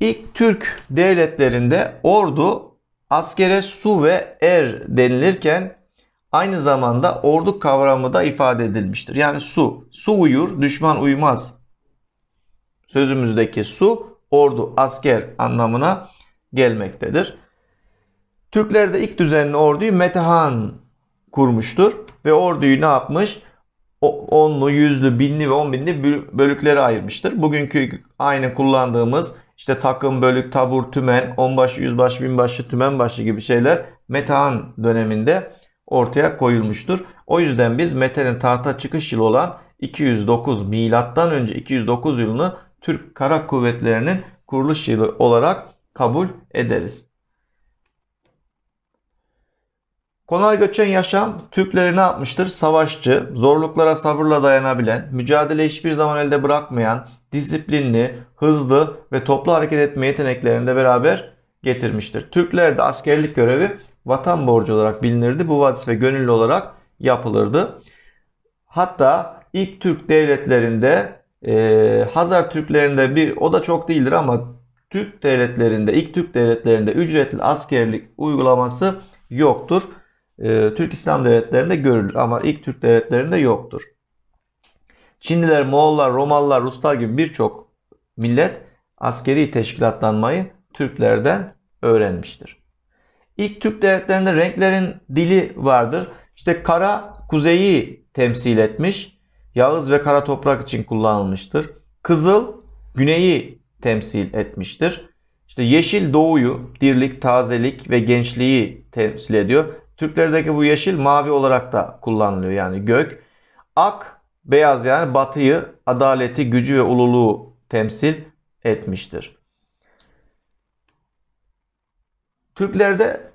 İlk Türk devletlerinde ordu askere su ve er denilirken aynı zamanda ordu kavramı da ifade edilmiştir. Yani su, su uyur, düşman uymaz. Sözümüzdeki su ordu, asker anlamına gelmektedir. Türkler de ilk düzenli orduyu Metehan kurmuştur ve orduyu ne yapmış? onlu, yüzlü, binli ve on binli bölüklere ayırmıştır. Bugünkü aynı kullandığımız işte takım, bölük, tabur, tümen, onbaşı, yüzbaşı, binbaşı, tümenbaşı gibi şeyler Metehan döneminde ortaya koyulmuştur. O yüzden biz Mete'nin tahta çıkış yılı olan 209 milattan önce 209 yılını Türk Kara Kuvvetleri'nin kuruluş yılı olarak kabul ederiz. Konar göçen yaşam Türkleri ne yapmıştır? Savaşçı, zorluklara sabırla dayanabilen, mücadele hiçbir zaman elde bırakmayan, disiplinli, hızlı ve toplu hareket etme yeteneklerini de beraber getirmiştir. Türklerde askerlik görevi vatan borcu olarak bilinirdi. Bu vazife gönüllü olarak yapılırdı. Hatta ilk Türk devletlerinde e, Hazar Türklerinde bir o da çok değildir ama Türk devletlerinde ilk Türk devletlerinde ücretli askerlik uygulaması yoktur. E, Türk İslam devletlerinde görülür ama ilk Türk devletlerinde yoktur. Çinliler, Moğollar, Romalılar, Ruslar gibi birçok millet askeri teşkilatlanmayı Türklerden öğrenmiştir. İlk Türk devletlerinde renklerin dili vardır. İşte kara kuzeyi temsil etmiş. Yağız ve kara toprak için kullanılmıştır. Kızıl güneyi temsil etmiştir. İşte yeşil doğuyu, dirlik, tazelik ve gençliği temsil ediyor. Türklerdeki bu yeşil mavi olarak da kullanılıyor yani gök. Ak Beyaz yani batıyı, adaleti, gücü ve ululuğu temsil etmiştir. Türklerde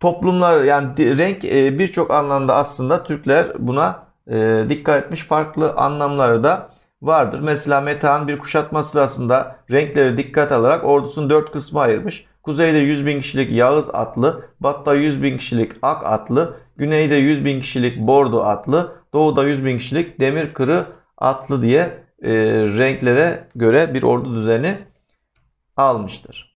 toplumlar yani renk e, birçok anlamda aslında Türkler buna e, dikkat etmiş farklı anlamları da vardır. Mesela Metehan bir kuşatma sırasında renkleri dikkat alarak ordusunu dört kısmı ayırmış. Kuzeyde 100 bin kişilik Yağız atlı, Batta 100 bin kişilik Ak atlı, Güneyde 100 bin kişilik Bordo atlı, Doğu'da 100 bin kişilik demir kırı atlı diye e, renklere göre bir ordu düzeni almıştır.